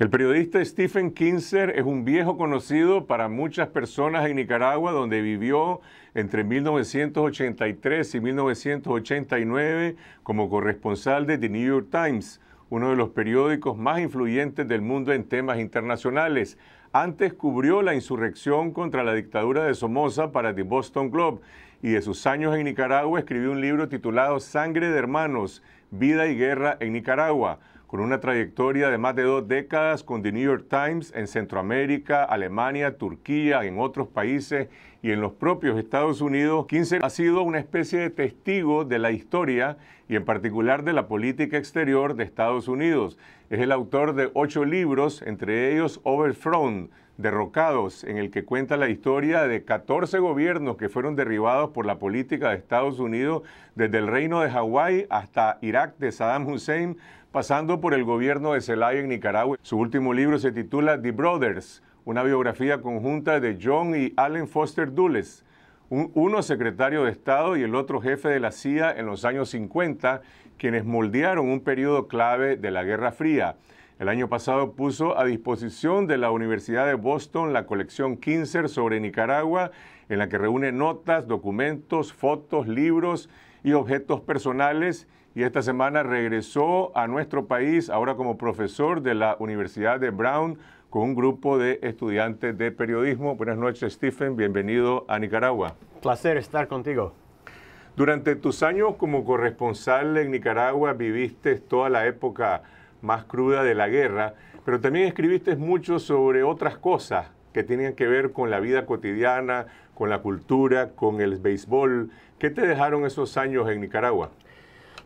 El periodista Stephen Kinzer es un viejo conocido para muchas personas en Nicaragua, donde vivió entre 1983 y 1989 como corresponsal de The New York Times, uno de los periódicos más influyentes del mundo en temas internacionales. Antes cubrió la insurrección contra la dictadura de Somoza para The Boston Globe y de sus años en Nicaragua escribió un libro titulado Sangre de Hermanos, Vida y Guerra en Nicaragua con una trayectoria de más de dos décadas con The New York Times en Centroamérica, Alemania, Turquía, en otros países y en los propios Estados Unidos, 15 ha sido una especie de testigo de la historia y en particular de la política exterior de Estados Unidos. Es el autor de ocho libros, entre ellos Overthrown, Derrocados, en el que cuenta la historia de 14 gobiernos que fueron derribados por la política de Estados Unidos, desde el reino de Hawái hasta Irak de Saddam Hussein, pasando por el gobierno de Zelaya en Nicaragua. Su último libro se titula The Brothers, una biografía conjunta de John y Allen Foster Dulles, uno secretario de Estado y el otro jefe de la CIA en los años 50, quienes moldearon un periodo clave de la Guerra Fría. El año pasado puso a disposición de la Universidad de Boston la colección Kinzer sobre Nicaragua, en la que reúne notas, documentos, fotos, libros y objetos personales y esta semana regresó a nuestro país, ahora como profesor de la Universidad de Brown, con un grupo de estudiantes de periodismo. Buenas noches, Stephen. Bienvenido a Nicaragua. Placer estar contigo. Durante tus años como corresponsal en Nicaragua viviste toda la época más cruda de la guerra, pero también escribiste mucho sobre otras cosas, que tenían que ver con la vida cotidiana, con la cultura, con el béisbol. ¿Qué te dejaron esos años en Nicaragua?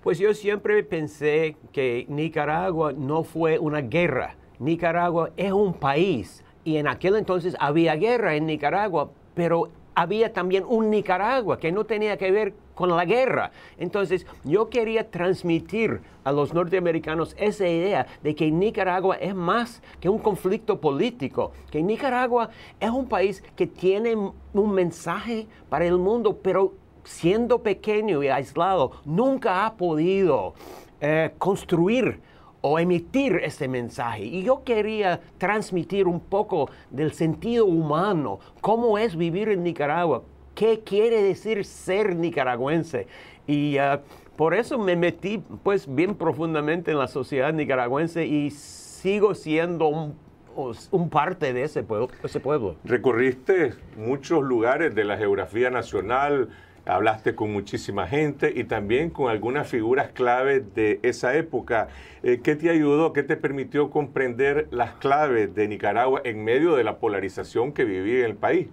Pues yo siempre pensé que Nicaragua no fue una guerra. Nicaragua es un país y en aquel entonces había guerra en Nicaragua, pero había también un Nicaragua que no tenía que ver con la guerra. Entonces, yo quería transmitir a los norteamericanos esa idea de que Nicaragua es más que un conflicto político, que Nicaragua es un país que tiene un mensaje para el mundo, pero siendo pequeño y aislado, nunca ha podido eh, construir o emitir ese mensaje. Y yo quería transmitir un poco del sentido humano, cómo es vivir en Nicaragua, qué quiere decir ser nicaragüense. Y ah, por eso me metí pues bien profundamente en la sociedad nicaragüense y sigo siendo pues, un, parte de ese pueblo, ese pueblo. Recorriste muchos lugares de la geografía nacional, hablaste con muchísima gente y también con algunas figuras claves de esa época. Eh, ¿Qué te ayudó, qué te permitió comprender las claves de Nicaragua en medio de la polarización que vivía en el país?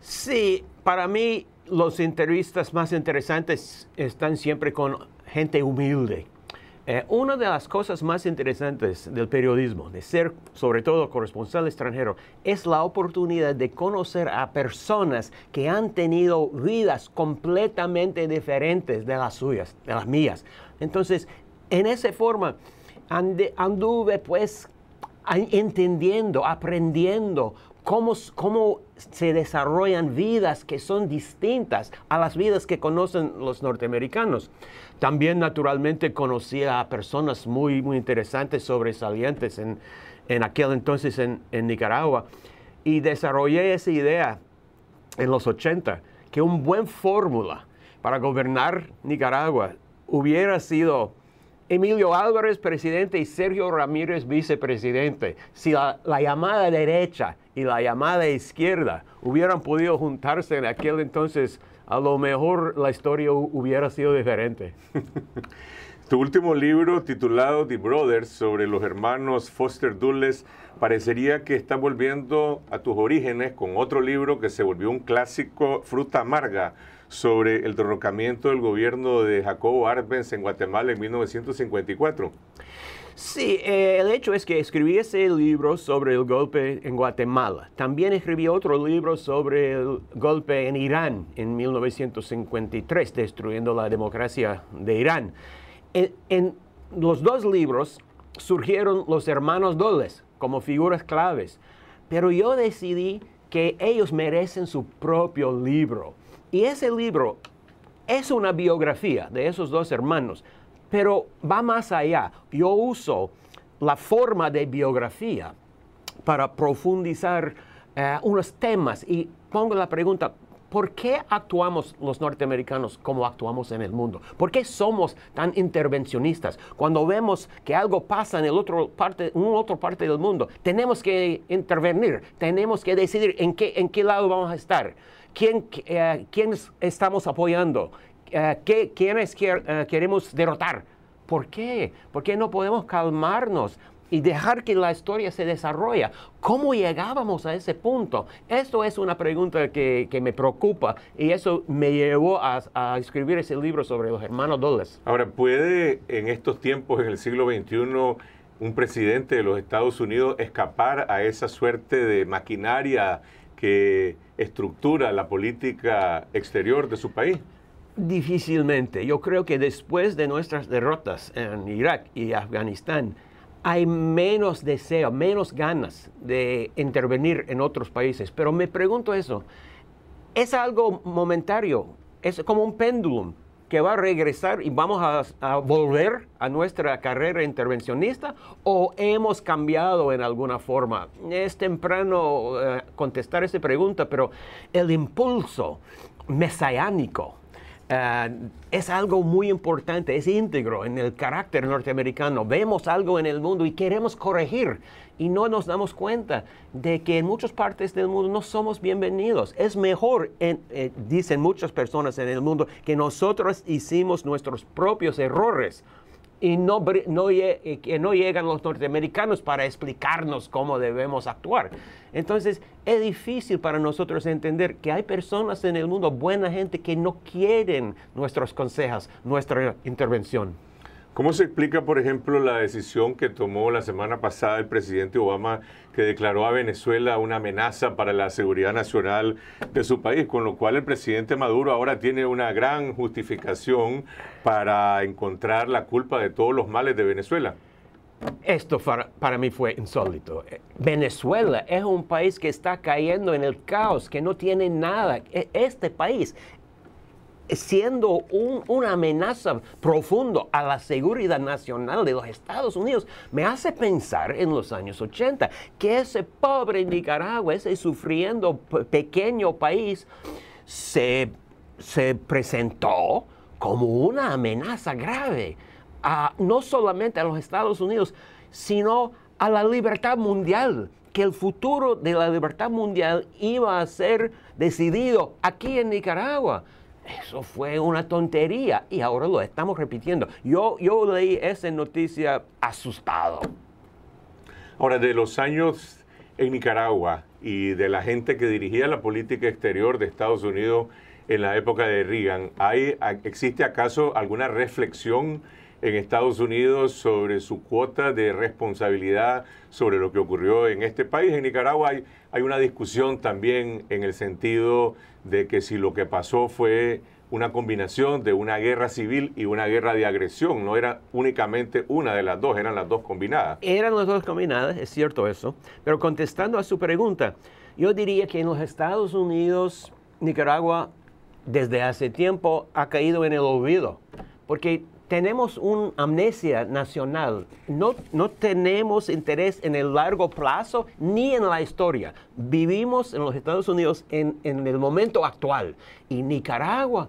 Sí, para mí los entrevistas más interesantes están siempre con gente humilde. Eh, una de las cosas más interesantes del periodismo, de ser sobre todo corresponsal extranjero, es la oportunidad de conocer a personas que han tenido vidas completamente diferentes de las suyas, de las mías. Entonces, en esa forma, anduve pues entendiendo, aprendiendo cómo, se desarrollan vidas que son distintas a las vidas que conocen los norteamericanos. También naturalmente conocí a personas muy, muy interesantes, sobresalientes en, aquel entonces en, en Nicaragua y desarrollé esa idea en los 80, que un buen fórmula para gobernar Nicaragua hubiera sido Emilio Álvarez, presidente, y Sergio Ramírez, vicepresidente. Si la, llamada derecha y la llamada izquierda hubieran podido juntarse en aquel entonces, a lo mejor la historia hubiera sido diferente. tu último libro, titulado The Brothers, sobre los hermanos Foster Dulles, parecería que está volviendo a tus orígenes con otro libro que se volvió un clásico, Fruta Amarga sobre el derrocamiento del gobierno de Jacobo Arbenz en Guatemala en 1954. Sí, eh, el hecho es que escribí ese libro sobre el golpe en Guatemala. También escribí otro libro sobre el golpe en Irán en 1953, destruyendo la democracia de Irán. En, los dos libros surgieron los hermanos Doles como figuras claves, pero yo decidí que ellos merecen su propio libro. Y ese libro es una biografía de esos dos hermanos, pero va más allá. Yo uso la forma de biografía para profundizar eh, unos temas y pongo la pregunta, ¿Por qué actuamos los norteamericanos como actuamos en el mundo? ¿Por qué somos tan intervencionistas? Cuando vemos que algo pasa en, el otro parte, otra parte del mundo, tenemos que intervenir, tenemos que decidir en qué, en qué lado vamos a estar, quién, eh, estamos apoyando, eh, qué, quiénes eh, queremos derrotar. ¿Por qué? ¿Por qué no podemos calmarnos? y dejar que la historia se desarrolle ¿Cómo llegábamos a ese punto? Esto es una pregunta que, que me preocupa y eso me llevó a, a, escribir ese libro sobre los hermanos Dulles. Ahora, ¿puede en estos tiempos, en el siglo XXI, un presidente de los Estados Unidos escapar a esa suerte de maquinaria que estructura la política exterior de su país? Difícilmente. Yo creo que después de nuestras derrotas en Irak y Afganistán, hay menos deseo, menos ganas de intervenir en otros países. Pero me pregunto eso, es algo momentario, es como un péndulo que va a regresar y vamos a, volver a nuestra carrera intervencionista o hemos cambiado en alguna forma? Es temprano eh, contestar esa pregunta, pero el impulso mesiánico eh, es algo muy importante, es íntegro en el carácter norteamericano. Vemos algo en el mundo y queremos corregir y no nos damos cuenta de que en muchas partes del mundo no somos bienvenidos. Es mejor, eh, dicen muchas personas en el mundo, que nosotros hicimos nuestros propios errores y no, no llegan los norteamericanos para explicarnos cómo debemos actuar. Entonces, es difícil para nosotros entender que hay personas en el mundo, buena gente, que no quieren nuestros consejos, nuestra intervención. ¿Cómo se explica, por ejemplo, la decisión que tomó la semana pasada el presidente Obama que declaró a Venezuela una amenaza para la seguridad nacional de su país? Con lo cual el presidente Maduro ahora tiene una gran justificación para encontrar la culpa de todos los males de Venezuela. Esto para, para, mí fue insólito. Venezuela es un país que está cayendo en el caos, que no tiene nada. E-, este país siendo una amenaza profunda a la seguridad nacional de los Estados Unidos, me hace pensar en los años 80, que ese pobre Nicaragua, ese sufriendo pequeño país, se, presentó como una amenaza grave, a, no solamente a los Estados Unidos, sino a la libertad mundial, que el futuro de la libertad mundial iba a ser decidido aquí en Nicaragua. Eso fue una tontería y ahora lo estamos repitiendo. Yo, yo leí esa noticia asustado. Ahora, de los años en Nicaragua y de la gente que dirigía la política exterior de Estados Unidos en la época de Reagan, ¿hay, ¿existe acaso alguna reflexión? en Estados Unidos sobre su cuota de responsabilidad sobre lo que ocurrió en este país. En Nicaragua hay, hay una discusión también en el sentido de que si lo que pasó fue una combinación de una guerra civil y una guerra de agresión. No era únicamente una de las dos, eran las dos combinadas. Eran las dos combinadas, es cierto eso. Pero contestando a su pregunta, yo diría que en los Estados Unidos, Nicaragua desde hace tiempo ha caído en el olvido, porque tenemos una amnesia nacional. No, no tenemos interés en el largo plazo ni en la historia. Vivimos en los Estados Unidos en, el momento actual. Y Nicaragua,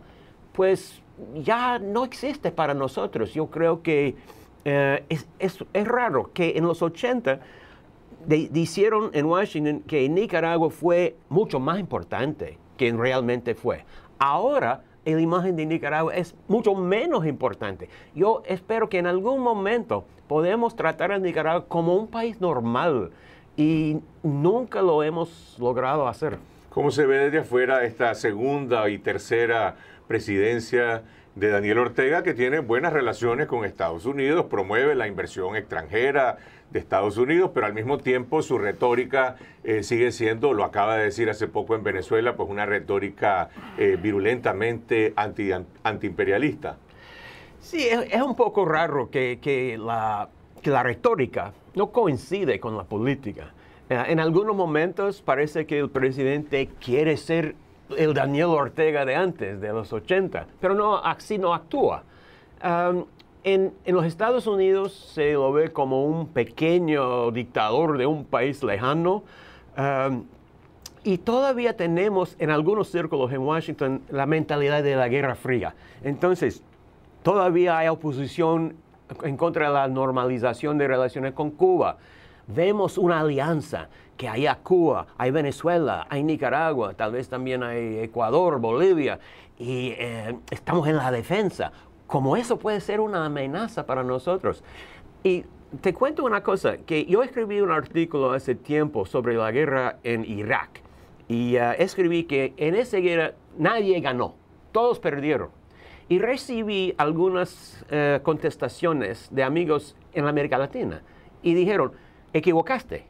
pues ya no existe para nosotros. Yo creo que eh, es, raro que en los 80 dijeron en Washington que Nicaragua fue mucho más importante que realmente fue. Ahora la imagen de Nicaragua es mucho menos importante. Yo espero que en algún momento podemos tratar a Nicaragua como un país normal y nunca lo hemos logrado hacer. ¿Cómo se ve desde afuera esta segunda y tercera presidencia de Daniel Ortega, que tiene buenas relaciones con Estados Unidos, promueve la inversión extranjera de Estados Unidos, pero al mismo tiempo su retórica eh, sigue siendo, lo acaba de decir hace poco en Venezuela, pues una retórica eh, virulentamente anti, antiimperialista. Sí, es, un poco raro que, la, que la retórica no coincide con la política. Eh, en algunos momentos parece que el presidente quiere ser el Daniel Ortega de antes, de los 80, pero no, así no actúa. en, los Estados Unidos se lo ve como un pequeño dictador de un país lejano. y todavía tenemos en algunos círculos en Washington la mentalidad de la Guerra Fría. Entonces, todavía hay oposición en contra de la normalización de relaciones con Cuba vemos una alianza que hay a Cuba, hay Venezuela, hay Nicaragua, tal vez también hay Ecuador, Bolivia, y eh, estamos en la defensa. Como eso puede ser una amenaza para nosotros. Y te cuento una cosa, que yo escribí un artículo hace tiempo sobre la guerra en Irak y eh, escribí que en esa guerra nadie ganó, todos perdieron. Y recibí algunas eh, contestaciones de amigos en la América Latina y dijeron, equivocaste.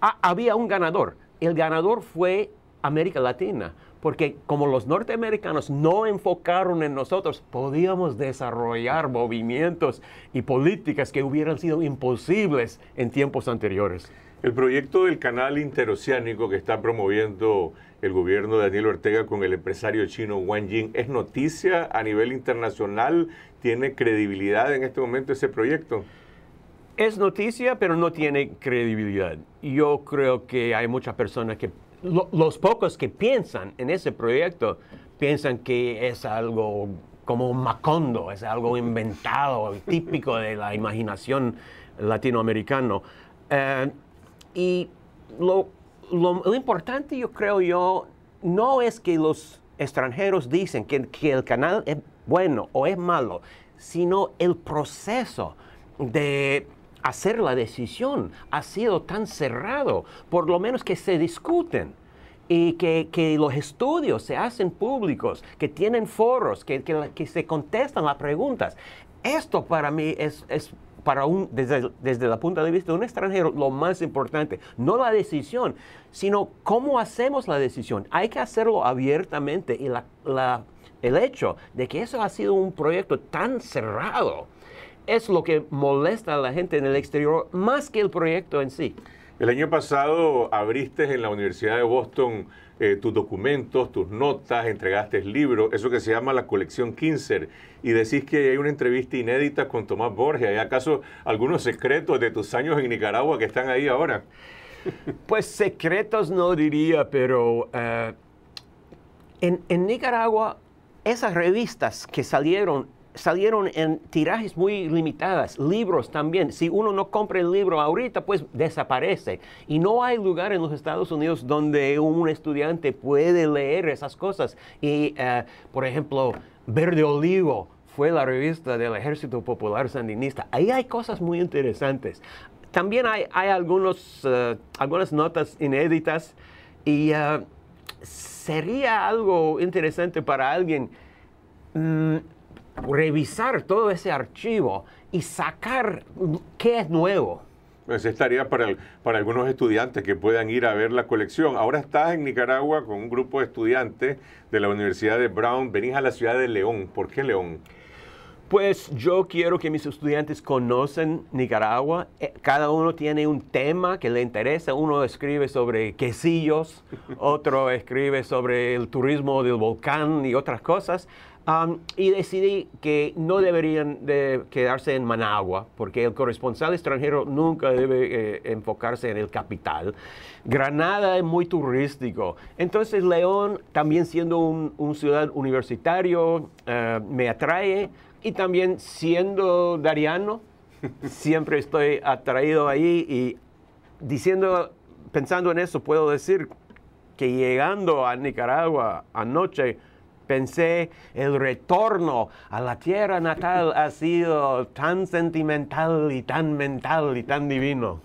Ah, había un ganador. El ganador fue América Latina, porque como los norteamericanos no enfocaron en nosotros, podíamos desarrollar movimientos y políticas que hubieran sido imposibles en tiempos anteriores. El proyecto del canal interoceánico que está promoviendo el gobierno de Daniel Ortega con el empresario chino Wang Jing es noticia a nivel internacional, tiene credibilidad en este momento ese proyecto es noticia, pero no tiene credibilidad. Yo creo que hay muchas personas que, los pocos que piensan en ese proyecto, piensan que es algo como macondo, es algo inventado, típico de la imaginación latinoamericana. Eh, y lo, lo, importante, yo creo yo, no es que los extranjeros dicen que, que el canal es bueno o es malo, sino el proceso de hacer la decisión ha sido tan cerrado, por lo menos que se discuten y que, los estudios se hacen públicos, que tienen foros, que, que, se contestan las preguntas. Esto para mí es, para un, desde, desde la punto de vista de un extranjero, lo más importante, no la decisión, sino cómo hacemos la decisión. Hay que hacerlo abiertamente y la, el hecho de que eso ha sido un proyecto tan cerrado es lo que molesta a la gente en el exterior más que el proyecto en sí. El año pasado abriste en la Universidad de Boston eh, tus documentos, tus notas, entregaste libros, eso que se llama la colección Kinzer, y decís que hay una entrevista inédita con Tomás Borges. ¿Hay acaso algunos secretos de tus años en Nicaragua que están ahí ahora? Pues secretos no diría, pero eh, en, en Nicaragua esas revistas que salieron salieron en tirajes muy limitadas, libros también. Si uno no compra el libro ahorita, pues desaparece. Y no hay lugar en los Estados Unidos donde un estudiante puede leer esas cosas. Y, eh, por ejemplo, Verde Olivo fue la revista del Ejército Popular Sandinista. Ahí hay cosas muy interesantes. También hay, algunos, eh, algunas notas inéditas y eh, sería algo interesante para alguien. Mm, revisar todo ese archivo y sacar qué es nuevo. Esa pues es para, para algunos estudiantes que puedan ir a ver la colección. Ahora estás en Nicaragua con un grupo de estudiantes de la Universidad de Brown. Venís a la ciudad de León. ¿Por qué León? Pues yo quiero que mis estudiantes conocen Nicaragua. Eh, cada uno tiene un tema que le interesa. Uno escribe sobre quesillos, otro escribe sobre el turismo del volcán y otras cosas y decidí que no deberían quedarse en Managua, porque el corresponsal extranjero nunca debe eh, enfocarse en el capital. Granada es muy turístico. Entonces León, también siendo un, ciudad universitario, eh, me atrae. Y también siendo dariano, siempre estoy atraído ahí y diciendo, pensando en eso, puedo decir que llegando a Nicaragua anoche, Pensé, el retorno a la tierra natal ha sido tan sentimental y tan mental y tan divino.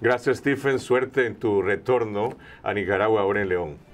Gracias, Stephen. Suerte en tu retorno a Nicaragua, ahora en León.